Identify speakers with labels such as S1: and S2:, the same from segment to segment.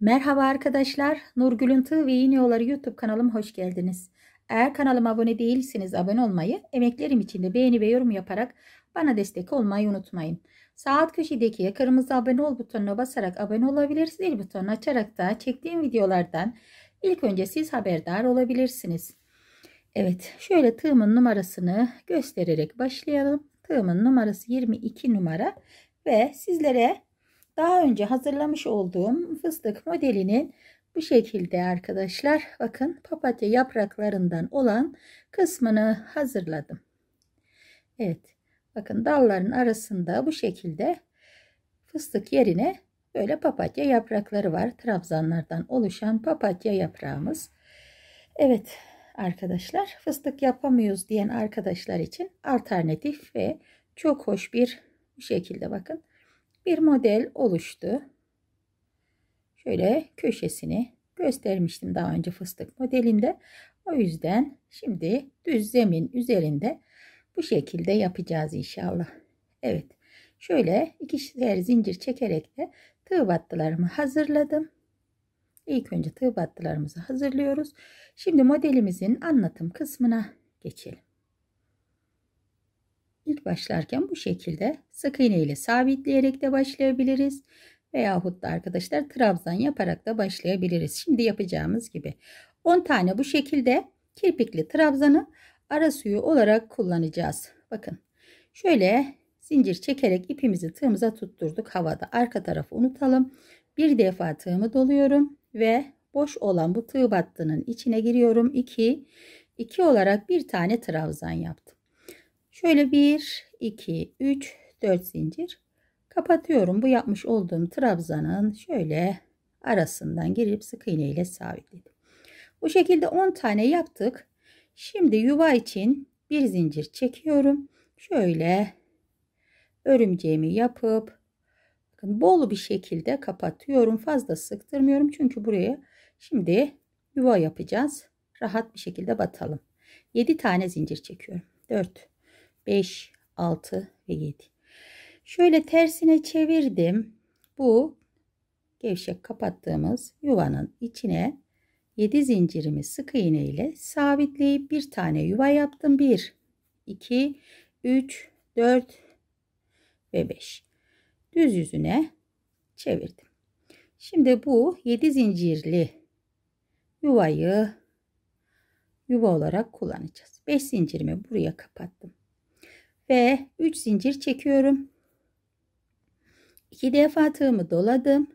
S1: Merhaba arkadaşlar. Nurgül'ün Tığ ve İğne Yolları YouTube kanalıma hoş geldiniz. Eğer kanalıma abone değilseniz abone olmayı, emeklerim için de beğeni ve yorum yaparak bana destek olmayı unutmayın. Sağ Saat köşedeki kırmızı abone ol butonuna basarak abone olabilirsiniz. zil butonunu açarak da çektiğim videolardan ilk önce siz haberdar olabilirsiniz. Evet, şöyle tığımın numarasını göstererek başlayalım. Tığımın numarası 22 numara ve sizlere daha önce hazırlamış olduğum fıstık modelinin bu şekilde arkadaşlar bakın papatya yapraklarından olan kısmını hazırladım. Evet bakın dalların arasında bu şekilde fıstık yerine böyle papatya yaprakları var. Trabzanlardan oluşan papatya yaprağımız. Evet arkadaşlar fıstık yapamıyoruz diyen arkadaşlar için alternatif ve çok hoş bir bu şekilde bakın bir model oluştu. Şöyle köşesini göstermiştim daha önce fıstık modelinde. O yüzden şimdi düz zemin üzerinde bu şekilde yapacağız inşallah. Evet. Şöyle ikişer zincir çekerek de tığ battılarımı hazırladım. İlk önce tığ battılarımızı hazırlıyoruz. Şimdi modelimizin anlatım kısmına geçelim. İlk başlarken bu şekilde sık iğne ile sabitleyerek de başlayabiliriz. Veyahut da arkadaşlar trabzan yaparak da başlayabiliriz. Şimdi yapacağımız gibi. 10 tane bu şekilde kirpikli trabzanı ara suyu olarak kullanacağız. Bakın şöyle zincir çekerek ipimizi tığımıza tutturduk havada. Arka tarafı unutalım. Bir defa tığımı doluyorum ve boş olan bu tığ battının içine giriyorum. 2 2 olarak bir tane trabzan yaptım. Şöyle 1, 2, 3, 4 zincir kapatıyorum. Bu yapmış olduğum trabzanın şöyle arasından girip sık iğne ile sabitledim. Bu şekilde 10 tane yaptık. Şimdi yuva için bir zincir çekiyorum. Şöyle örümceğimi yapıp bol bir şekilde kapatıyorum. Fazla sıktırmıyorum çünkü buraya şimdi yuva yapacağız. Rahat bir şekilde batalım. 7 tane zincir çekiyorum. 4 5, 6 ve 7. Şöyle tersine çevirdim. Bu gevşek kapattığımız yuvanın içine 7 zincirimi sık iğne ile sabitleyip bir tane yuva yaptım. 1, 2, 3, 4 ve 5. Düz yüzüne çevirdim. Şimdi bu 7 zincirli yuvayı yuva olarak kullanacağız. 5 zincirimi buraya kapattım ve 3 zincir çekiyorum. 2 defa tığımı doladım.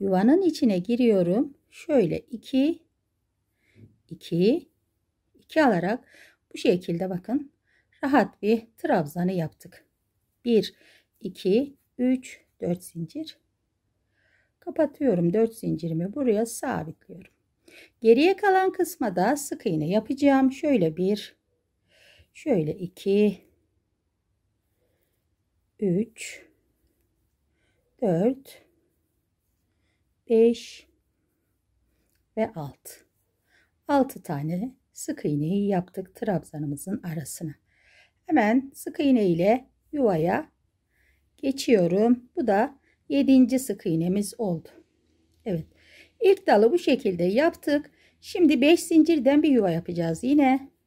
S1: Yuvanın içine giriyorum. Şöyle 2 2 2 alarak bu şekilde bakın rahat bir trabzanı yaptık. 1 2 3 4 zincir. Kapatıyorum 4 zincirimi buraya sabitliyorum. Geriye kalan kısma da sık iğne yapacağım. Şöyle 1 Şöyle 2 3 4 5 ve 6. 6 tane sık iğneyi yaptık trabzanımızın arasına. Hemen sık iğne ile yuvaya geçiyorum. Bu da 7. sık iğnemiz oldu. Evet. İlk dalı bu şekilde yaptık. Şimdi 5 zincirden bir yuva yapacağız yine.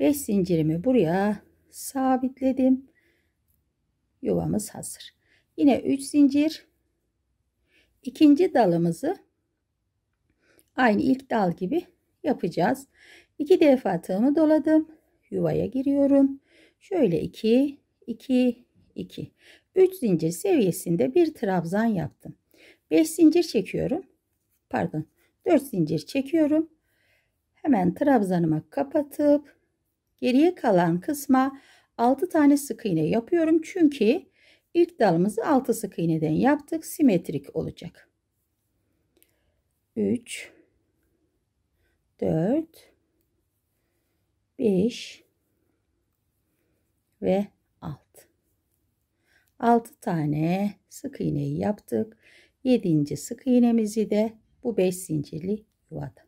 S1: 5 zincirimi buraya sabitledim. Yuvamız hazır. Yine 3 zincir. ikinci dalımızı aynı ilk dal gibi yapacağız. 2 defa tığımı doladım. Yuvaya giriyorum. Şöyle 2 2 2. 3 zincir seviyesinde bir trabzan yaptım. 5 zincir çekiyorum. Pardon. 4 zincir çekiyorum. Hemen trabzanımı kapatıp Geriye kalan kısma 6 tane sık iğne yapıyorum. Çünkü ilk dalımızı 6 sık iğneden yaptık. Simetrik olacak. 3 4 5 ve 6. 6 tane sık iğneyi yaptık. 7. sık iğnemizi de bu 5 zincirli yuvada.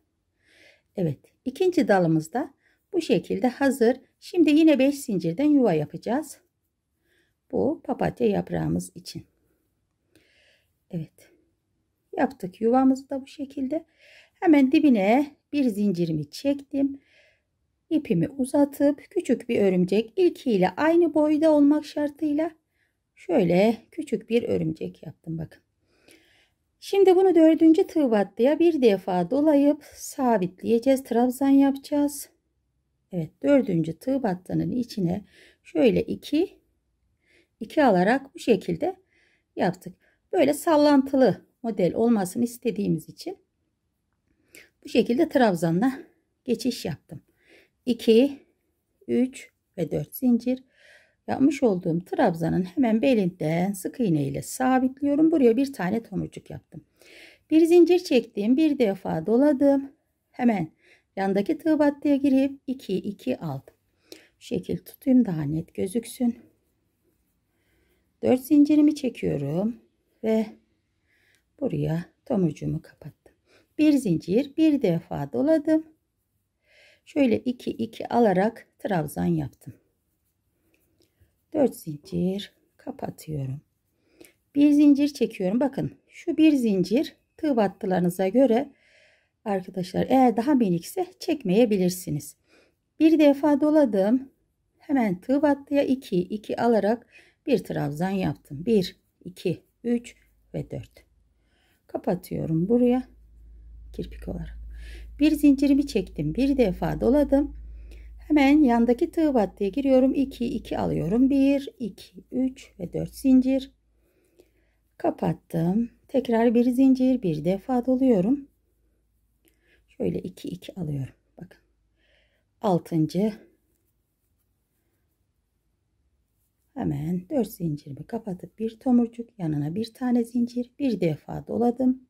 S1: Evet, ikinci dalımızda bu şekilde hazır. Şimdi yine 5 zincirden yuva yapacağız. Bu papatya yaprağımız için. Evet. Yaptık yuvamızı da bu şekilde. Hemen dibine bir zincirimi çektim. İpimi uzatıp küçük bir örümcek ilkiyle aynı boyda olmak şartıyla şöyle küçük bir örümcek yaptım bakın. Şimdi bunu dördüncü tığ battıya bir defa dolayıp sabitleyeceğiz. Trabzan yapacağız. Evet dördüncü tığ battanın içine şöyle iki iki alarak bu şekilde yaptık. Böyle sallantılı model olmasını istediğimiz için bu şekilde trabzanla geçiş yaptım. 2 3 ve 4 zincir yapmış olduğum trabzanın hemen belinden sık iğne ile sabitliyorum. Buraya bir tane tomurcuk yaptım. Bir zincir çektiğim bir defa doladım. Hemen Yandaki tığ battıya girip 2 2 aldım. Şu şekil tutayım daha net gözüksün. 4 zincirimi çekiyorum ve buraya tomurcuğumu kapattım. Bir zincir bir defa doladım. Şöyle 2 2 alarak trabzan yaptım. 4 zincir kapatıyorum. Bir zincir çekiyorum. Bakın şu bir zincir tığ battılarınıza göre Arkadaşlar eğer daha minikse çekmeyebilirsiniz. Bir defa doladım. Hemen tığ battıya 2 2 alarak bir trabzan yaptım. 1 2 3 ve 4. Kapatıyorum buraya kirpik olarak. Bir zincirimi çektim. Bir defa doladım. Hemen yandaki tığ battıya giriyorum. 2 2 alıyorum. 1 2 3 ve 4 zincir. Kapattım. Tekrar bir zincir bir defa doluyorum. Şöyle 2 2 alıyorum. Bakın. 6. Hemen 4 zincirimi kapatıp bir tomurcuk yanına bir tane zincir bir defa doladım.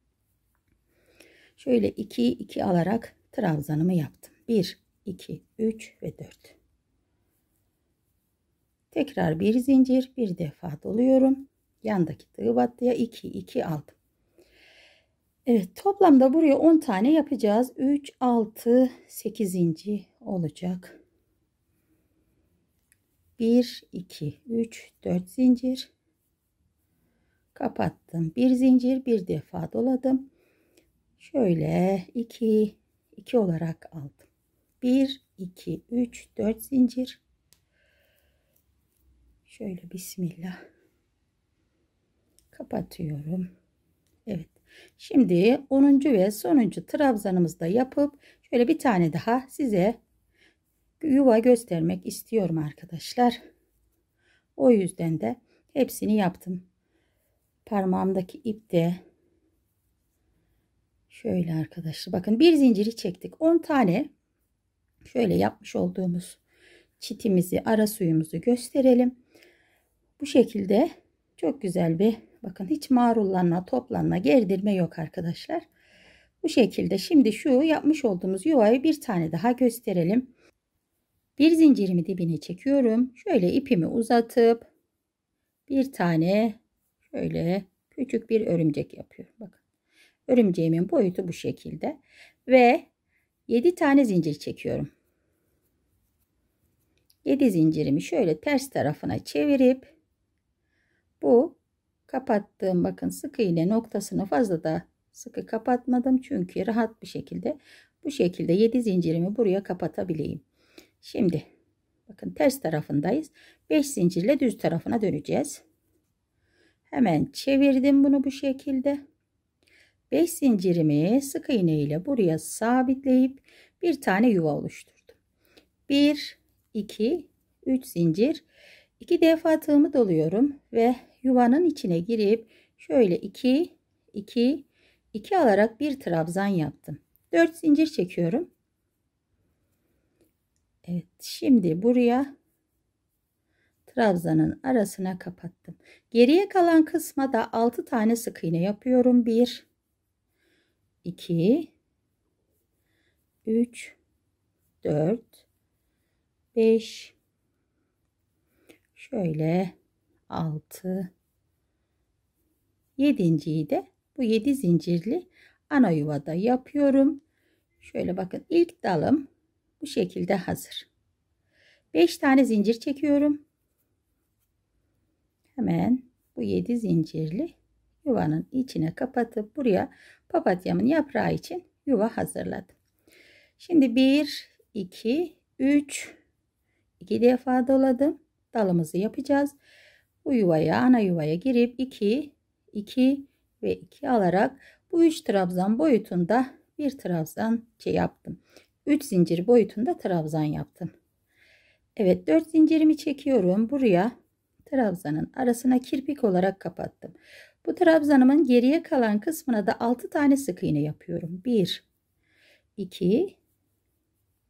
S1: Şöyle 2 2 alarak trabzanımı yaptım. 1 2 3 ve 4. Tekrar bir zincir bir defa doluyorum. Yandaki tığ battıya 2 2 aldım. Evet toplamda buraya 10 tane yapacağız. 3, 6, 8. olacak. 1, 2, 3, 4 zincir. Kapattım. Bir zincir bir defa doladım. Şöyle 2, 2 olarak aldım. 1, 2, 3, 4 zincir. Şöyle bismillah. Kapatıyorum. Evet Şimdi 10. ve sonuncu trabzanımızı da yapıp şöyle bir tane daha size yuva göstermek istiyorum arkadaşlar. O yüzden de hepsini yaptım. Parmağımdaki ip de şöyle arkadaşlar bakın bir zinciri çektik. 10 tane şöyle yapmış olduğumuz çitimizi ara suyumuzu gösterelim. Bu şekilde çok güzel bir Bakın hiç marullanma, toplanma, gerdirme yok arkadaşlar. Bu şekilde şimdi şu yapmış olduğumuz yuvayı bir tane daha gösterelim. Bir zincirimi dibine çekiyorum. Şöyle ipimi uzatıp bir tane şöyle küçük bir örümcek yapıyorum. Bakın örümceğimin boyutu bu şekilde. Ve 7 tane zincir çekiyorum. 7 zincirimi şöyle ters tarafına çevirip bu kapattığım bakın sık iğne noktasını fazla da sıkı kapatmadım çünkü rahat bir şekilde bu şekilde 7 zincirimi buraya kapatabileyim. Şimdi bakın ters tarafındayız. 5 zincirle düz tarafına döneceğiz. Hemen çevirdim bunu bu şekilde. 5 zincirimi sık iğne ile buraya sabitleyip bir tane yuva oluşturdum. 1 2 3 zincir 2 defa tığımı doluyorum ve yuvanın içine girip şöyle 2 2 2 alarak bir trabzan yaptım. 4 zincir çekiyorum. Evet şimdi buraya trabzanın arasına kapattım. Geriye kalan kısma da 6 tane sık iğne yapıyorum. 1 2 3 4 5 şöyle 6 7.yi de bu 7 zincirli ana yuvada yapıyorum. Şöyle bakın ilk dalım bu şekilde hazır. 5 tane zincir çekiyorum. Hemen bu 7 zincirli yuvanın içine kapatıp buraya papatyamın yaprağı için yuva hazırladım. Şimdi 1 2 3 2 defa doladım. Dalımızı yapacağız bu yuvaya ana yuvaya girip 2 2 ve 2 alarak bu 3 trabzan boyutunda bir trabzan şey yaptım. 3 zincir boyutunda trabzan yaptım. Evet 4 zincirimi çekiyorum. Buraya trabzanın arasına kirpik olarak kapattım. Bu trabzanımın geriye kalan kısmına da 6 tane sık iğne yapıyorum. 1 2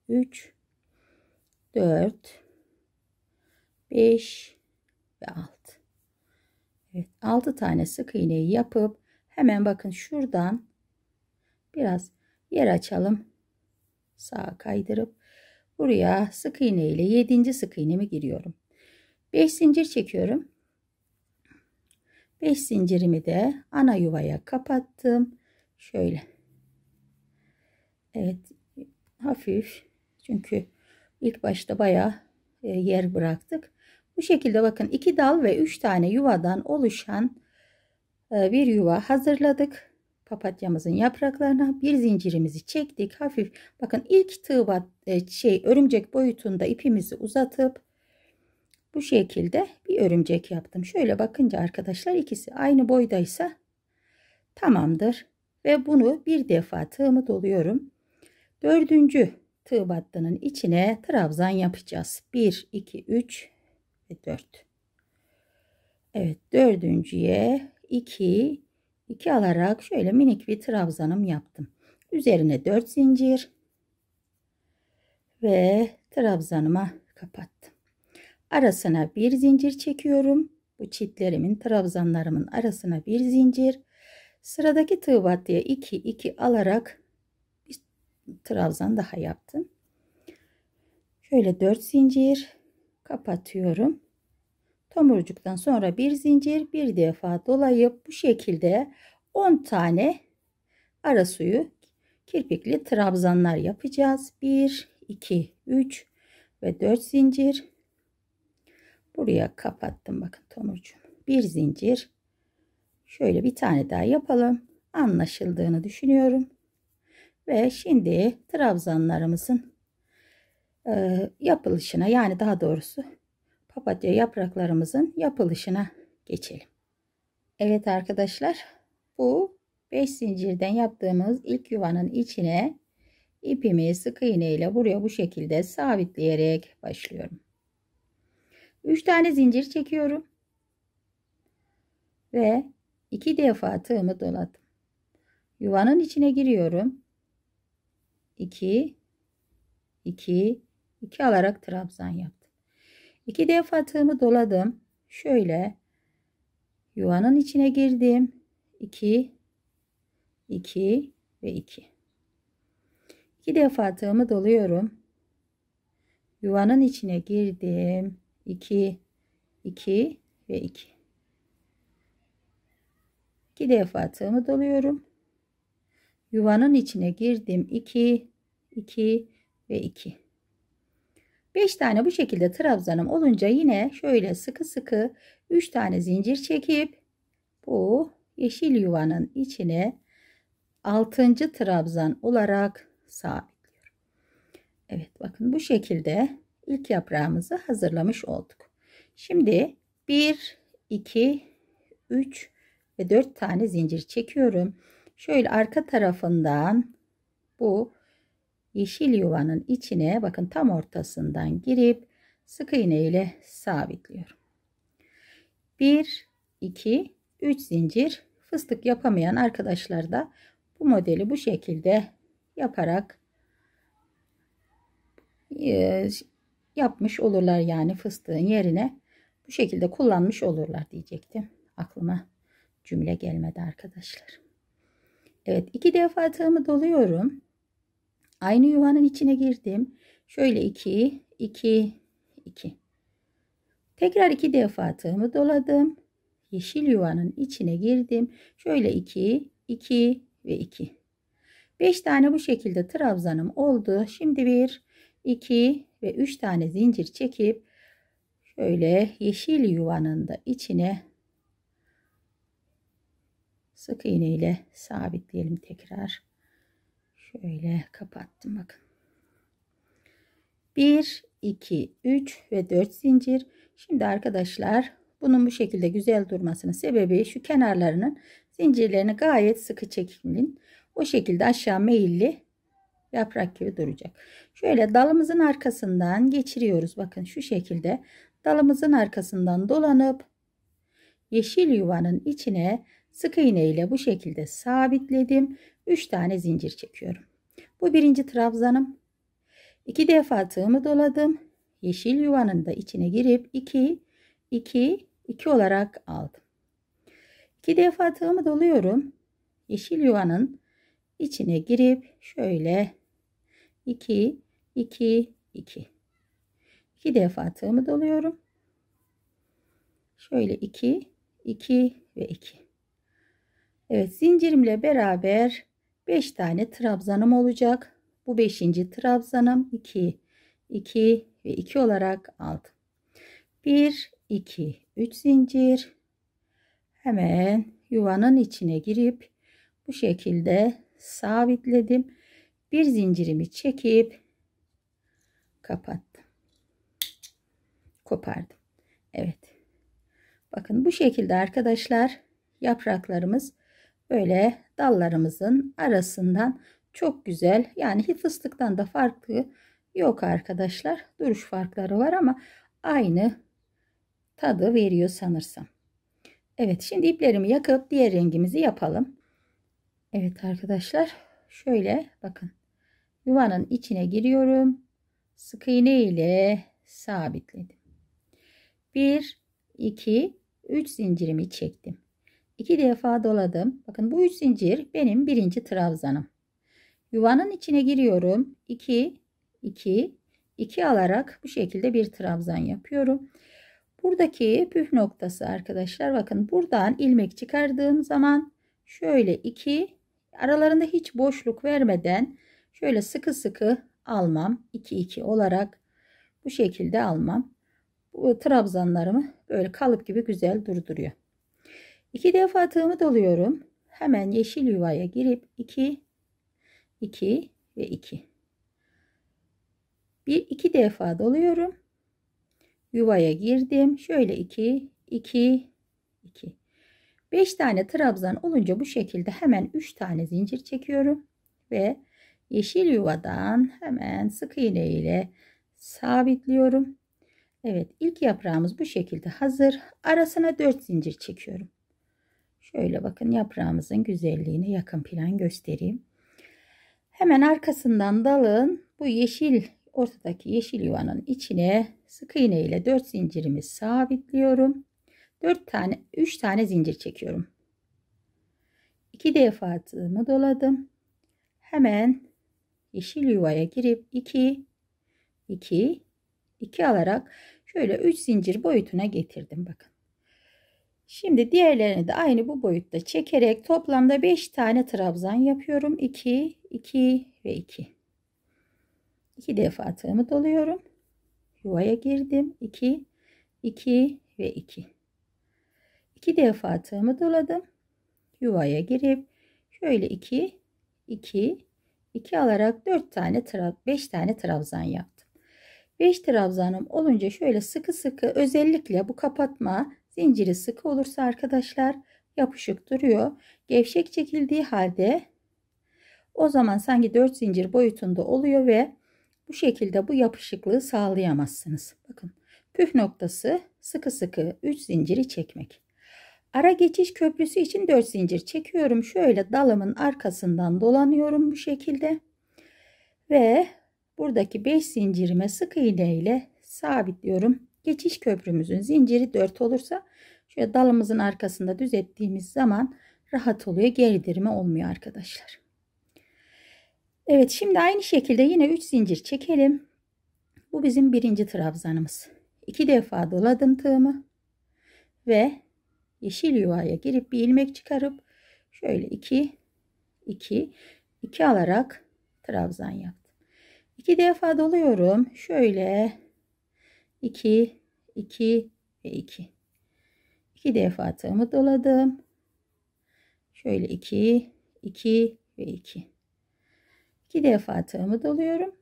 S1: 3 4 5 ve 6 Evet, 6 tane sık iğneyi yapıp hemen bakın şuradan biraz yer açalım. Sağa kaydırıp buraya sık iğne ile 7. sık iğnemi giriyorum. 5 zincir çekiyorum. 5 zincirimi de ana yuvaya kapattım. Şöyle. Evet hafif çünkü ilk başta bayağı e, yer bıraktık. Bu şekilde bakın iki dal ve üç tane yuvadan oluşan e, bir yuva hazırladık. Papatyamızın yapraklarına bir zincirimizi çektik. Hafif bakın ilk tığ e, şey örümcek boyutunda ipimizi uzatıp bu şekilde bir örümcek yaptım. Şöyle bakınca arkadaşlar ikisi aynı boydaysa tamamdır. Ve bunu bir defa tığımı doluyorum. Dördüncü tığ battının içine trabzan yapacağız. 1, 2, 3, 4. Evet dördüncüye 2 2 alarak şöyle minik bir trabzanım yaptım. Üzerine 4 zincir ve trabzanıma kapattım. Arasına bir zincir çekiyorum. Bu çitlerimin trabzanlarımın arasına bir zincir. Sıradaki tığ battıya 2 2 alarak bir trabzan daha yaptım. Şöyle 4 zincir kapatıyorum. Tomurcuktan sonra bir zincir bir defa dolayıp bu şekilde 10 tane ara suyu kirpikli trabzanlar yapacağız. 1, 2, 3 ve 4 zincir. Buraya kapattım bakın tomurcuğum. Bir zincir. Şöyle bir tane daha yapalım. Anlaşıldığını düşünüyorum. Ve şimdi trabzanlarımızın e, yapılışına yani daha doğrusu papatya yapraklarımızın yapılışına geçelim. Evet arkadaşlar bu 5 zincirden yaptığımız ilk yuvanın içine ipimi sık iğne ile buraya bu şekilde sabitleyerek başlıyorum. 3 tane zincir çekiyorum. Ve 2 defa tığımı doladım. Yuvanın içine giriyorum. 2 2 2 alarak trabzan yaptım. İki defa tığımı doladım. Şöyle yuvanın içine girdim. 2 2 ve 2. İki defa tığımı doluyorum. Yuvanın içine girdim. 2 2 ve 2. İki defa tığımı doluyorum. Yuvanın içine girdim. 2 2 ve 2. 5 tane bu şekilde trabzanım olunca yine şöyle sıkı sıkı 3 tane zincir çekip bu yeşil yuvanın içine 6. trabzan olarak sabitliyorum. Evet bakın bu şekilde ilk yaprağımızı hazırlamış olduk. Şimdi 1 2 3 ve 4 tane zincir çekiyorum. Şöyle arka tarafından bu yeşil yuvanın içine bakın tam ortasından girip sık iğne ile sabitliyorum. 1 2 3 zincir fıstık yapamayan arkadaşlar da bu modeli bu şekilde yaparak e, yapmış olurlar yani fıstığın yerine bu şekilde kullanmış olurlar diyecektim aklıma cümle gelmedi arkadaşlar Evet iki defa tığımı doluyorum Aynı yuvanın içine girdim. Şöyle 2, 2, 2. Tekrar 2 defa tığımı doladım. Yeşil yuvanın içine girdim. Şöyle 2, 2 ve 2. 5 tane bu şekilde trabzanım oldu. Şimdi 1, 2 ve 3 tane zincir çekip şöyle yeşil yuvanın da içine sık iğne ile sabitleyelim tekrar. Şöyle kapattım bakın. 1, 2, 3 ve 4 zincir. Şimdi arkadaşlar bunun bu şekilde güzel durmasının sebebi şu kenarlarının zincirlerini gayet sıkı çekin. O şekilde aşağı meyilli yaprak gibi duracak. Şöyle dalımızın arkasından geçiriyoruz. Bakın şu şekilde dalımızın arkasından dolanıp yeşil yuvanın içine Sık iğne ile bu şekilde sabitledim. 3 tane zincir çekiyorum. Bu birinci trabzanım. 2 defa tığımı doladım. Yeşil yuvanın da içine girip 2 2 2 olarak aldım. 2 defa tığımı doluyorum. Yeşil yuvanın içine girip şöyle 2 2 2 2 defa tığımı doluyorum. Şöyle 2 2 ve 2 Evet zincirimle beraber 5 tane trabzanım olacak. Bu 5. trabzanım 2, 2 ve 2 olarak aldım. 1, 2, 3 zincir. Hemen yuvanın içine girip bu şekilde sabitledim. Bir zincirimi çekip kapattım. Kopardım. Evet. Bakın bu şekilde arkadaşlar yapraklarımız böyle dallarımızın arasından çok güzel yani fıstıktan da farklı yok arkadaşlar. Duruş farkları var ama aynı tadı veriyor sanırsam. Evet şimdi iplerimi yakıp diğer rengimizi yapalım. Evet arkadaşlar şöyle bakın yuvanın içine giriyorum. Sık iğne ile sabitledim. 1 2 3 zincirimi çektim. İki defa doladım. Bakın bu üç zincir benim birinci trabzanım. Yuvanın içine giriyorum. 2 2 2 alarak bu şekilde bir trabzan yapıyorum. Buradaki püf noktası arkadaşlar bakın buradan ilmek çıkardığım zaman şöyle 2 aralarında hiç boşluk vermeden şöyle sıkı sıkı almam. 2 2 olarak bu şekilde almam. Bu trabzanlarımı böyle kalıp gibi güzel durduruyor. 2 defa tığımı doluyorum. Hemen yeşil yuvaya girip 2 2 ve 2. Bir iki defa doluyorum. Yuvaya girdim. Şöyle 2 2 2. 5 tane trabzan olunca bu şekilde hemen 3 tane zincir çekiyorum ve yeşil yuvadan hemen sık iğne ile sabitliyorum. Evet ilk yaprağımız bu şekilde hazır. Arasına 4 zincir çekiyorum. Şöyle bakın yaprağımızın güzelliğini yakın plan göstereyim. Hemen arkasından dalın bu yeşil ortadaki yeşil yuvanın içine sık iğne ile 4 zincirimi sabitliyorum. 4 tane 3 tane zincir çekiyorum. 2 defa tığımı doladım. Hemen yeşil yuvaya girip 2 2 2 alarak şöyle 3 zincir boyutuna getirdim bakın. Şimdi diğerlerini de aynı bu boyutta çekerek toplamda 5 tane trabzan yapıyorum. 2, 2 ve 2. 2 defa tığımı doluyorum. Yuvaya girdim. 2, 2 ve 2. 2 defa tığımı doladım. Yuvaya girip şöyle 2, 2, 2 alarak 4 tane, 5 tane trabzan yaptım. 5 trabzanım olunca şöyle sıkı sıkı özellikle bu kapatma Zinciri sıkı olursa arkadaşlar yapışık duruyor. Gevşek çekildiği halde o zaman sanki 4 zincir boyutunda oluyor ve bu şekilde bu yapışıklığı sağlayamazsınız. Bakın püf noktası sıkı sıkı 3 zinciri çekmek. Ara geçiş köprüsü için 4 zincir çekiyorum. Şöyle dalımın arkasından dolanıyorum bu şekilde. Ve buradaki 5 zincirime sık iğne ile sabitliyorum. Geçiş köprümüzün zinciri 4 olursa şöyle dalımızın arkasında düz ettiğimiz zaman rahat oluyor. Geri olmuyor arkadaşlar. Evet şimdi aynı şekilde yine 3 zincir çekelim. Bu bizim birinci trabzanımız. 2 defa doladım tığımı ve yeşil yuvaya girip bir ilmek çıkarıp şöyle 2 2 2 alarak trabzan yaptım. 2 defa doluyorum. Şöyle 2 2 ve 2 2 defa tığımı doladım şöyle 2 2 ve 2 2 defa tığımı doluyorum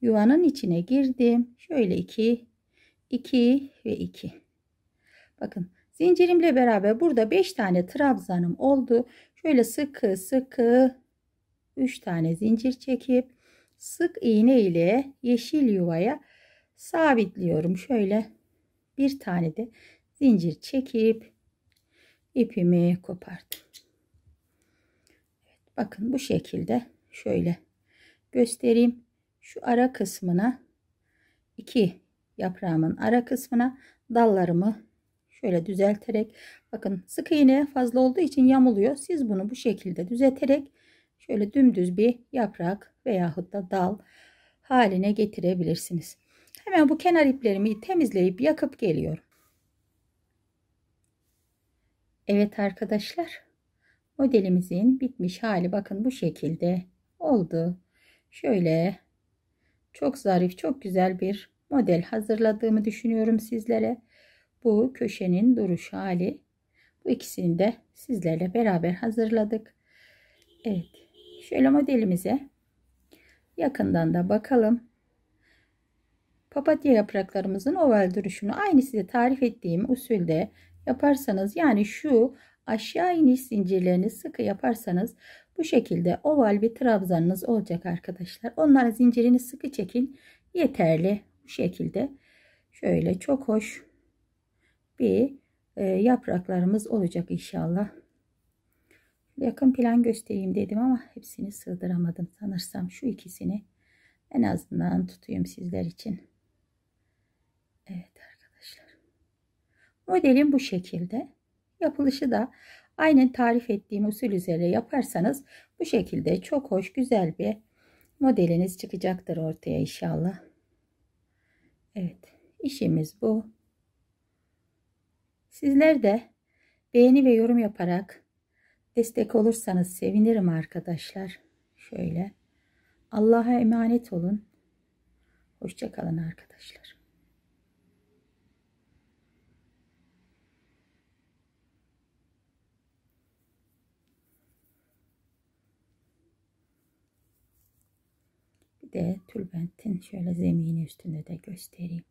S1: yuvanın içine girdim şöyle 2 2 ve 2 bakın zincirimle beraber burada 5 tane trabzanım oldu şöyle sıkı sıkı 3 tane zincir çekip sık iğne ile yeşil yuvaya sabitliyorum. Şöyle bir tane de zincir çekip ipimi kopardım. Evet, bakın bu şekilde şöyle göstereyim. Şu ara kısmına iki yaprağımın ara kısmına dallarımı şöyle düzelterek bakın sık iğne fazla olduğu için yamuluyor. Siz bunu bu şekilde düzelterek şöyle dümdüz bir yaprak veyahut da dal haline getirebilirsiniz. Hemen bu kenar iplerimi temizleyip yakıp geliyorum. Evet arkadaşlar. Modelimizin bitmiş hali bakın bu şekilde oldu. Şöyle çok zarif çok güzel bir model hazırladığımı düşünüyorum sizlere. Bu köşenin duruş hali. Bu ikisini de sizlerle beraber hazırladık. Evet. Şöyle modelimize yakından da bakalım. Papatya yapraklarımızın oval duruşunu aynı size tarif ettiğim usulde yaparsanız yani şu aşağı iniş zincirlerini sıkı yaparsanız bu şekilde oval bir trabzanınız olacak arkadaşlar. Onlara zincirini sıkı çekin. Yeterli bu şekilde. Şöyle çok hoş bir e, yapraklarımız olacak inşallah. Yakın plan göstereyim dedim ama hepsini sığdıramadım sanırsam. Şu ikisini en azından tutayım sizler için. Modelin bu şekilde. Yapılışı da aynen tarif ettiğim usul üzere yaparsanız bu şekilde çok hoş güzel bir modeliniz çıkacaktır ortaya inşallah. Evet işimiz bu. Sizler de beğeni ve yorum yaparak destek olursanız sevinirim arkadaşlar. Şöyle Allah'a emanet olun. Hoşçakalın arkadaşlar. de tülbentin şöyle zemini üstünde de göstereyim.